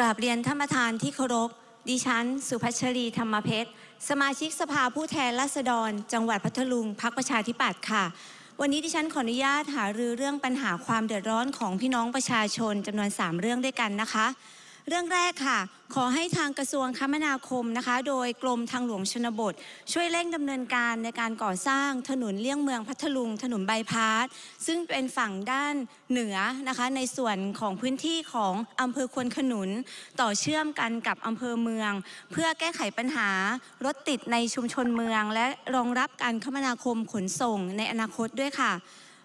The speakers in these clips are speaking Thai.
กราบเรียนท่านประธานที่เคารพ ดิฉันสุพัชรีธรรมเพชร สมาชิกสภาผู้แทนราษฎร จังหวัดพัทลุงพักประชาธิปัตย์ค่ะ วันนี้ดิฉันขออนุญาตหารือเรื่องปัญหาความเดือดร้อนของพี่น้องประชาชนจำนวน 3 เรื่องด้วยกันนะคะเรื่องแรกค่ะ ขอให้ทางกระทรวงคมนาคมนะคะ โดยกรมทางหลวงชนบท ช่วยเร่งดำเนินการในการก่อสร้างถนนเลี่ยงเมืองพัทลุงถนนบายพาสซึ่งเป็นฝั่งด้านเหนือนะคะ ในส่วนของพื้นที่ของอำเภอควนขนุน ต่อเชื่อมกันกับอำเภอเมือง เพื่อแก้ไขปัญหารถติดในชุมชนเมือง และรองรับการคมนาคมขนส่งในอนาคตด้วยค่ะ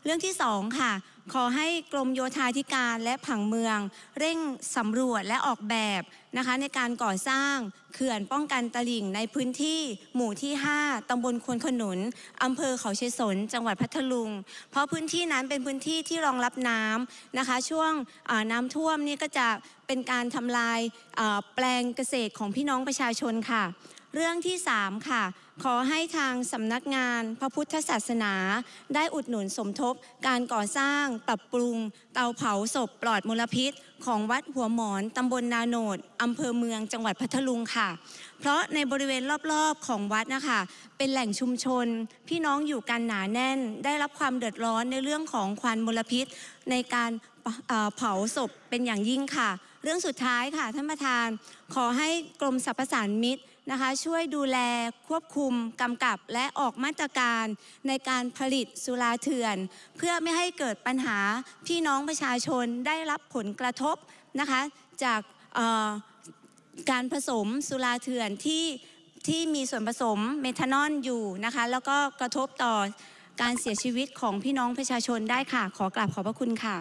เรื่องที่สองค่ะขอให้กรมโยธาธิการและผังเมือง เร่งสำรวจและออกแบบนะคะในการก่อสร้างเขื่อนป้องกันตลิ่งในพื้นที่หมู่ที่ 5 ตำบลควนขนุน อำเภอเขาเชยสนจังหวัดพัทลุง เพราะพื้นที่นั้นเป็นพื้นที่ที่รองรับน้ำนะคะช่วงน้ำท่วมนี่ก็จะเป็นการทำลายแปลงเกษตรของพี่น้องประชาชนค่ะ เรื่องที่ 3 ค่ะ ขอให้ทางสำนักงานพระพุทธศาสนา ได้อุดหนุนสมทบ การก่อสร้างปรับปรุงเตาเผาศพปลอดมลพิษ ของวัดหัวหมอนตำบลนาโนดอำเภอเมืองจังหวัดพัทลุงค่ะ เพราะในบริเวณรอบๆของวัดนะคะเป็นแหล่งชุมชน พี่น้องอยู่กันหนาแน่น ได้รับความเดือดร้อนในเรื่องของควันมลพิษ ในการเผาศพเป็นอย่างยิ่งค่ะเรื่องสุดท้ายค่ะท่านประธานขอให้กรมสรรพสานมิตรนะคะช่วยดูแลควบคุมกำกับและออกมาตรการในการผลิตสุราเถื่อน เพื่อไม่ให้เกิดปัญหาพี่น้องประชาชนได้รับผลกระทบนะคะจากการผสมสุราเถื่อนที่ที่มีส่วนผสมเมทานอลอยู่นะคะแล้วก็กระทบต่อการเสียชีวิตของพี่น้องประชาชนได้ค่ะขอกราบขอบพระคุณค่ะ